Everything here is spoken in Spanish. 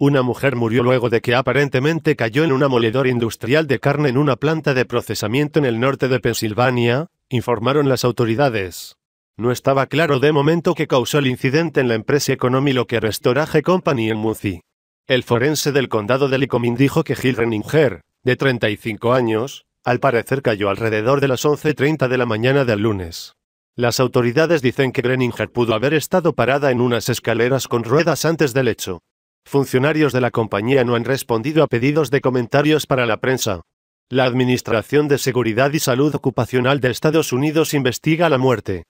Una mujer murió luego de que aparentemente cayó en un amoledor industrial de carne en una planta de procesamiento en el norte de Pensilvania, informaron las autoridades. No estaba claro de momento qué causó el incidente en la empresa Economy Locker Storage Company en Muncie. El forense del condado de Licomín dijo que Gil Renninger, de 35 años, al parecer cayó alrededor de las 11.30 de la mañana del lunes. Las autoridades dicen que Greninger pudo haber estado parada en unas escaleras con ruedas antes del hecho funcionarios de la compañía no han respondido a pedidos de comentarios para la prensa. La Administración de Seguridad y Salud Ocupacional de Estados Unidos investiga la muerte.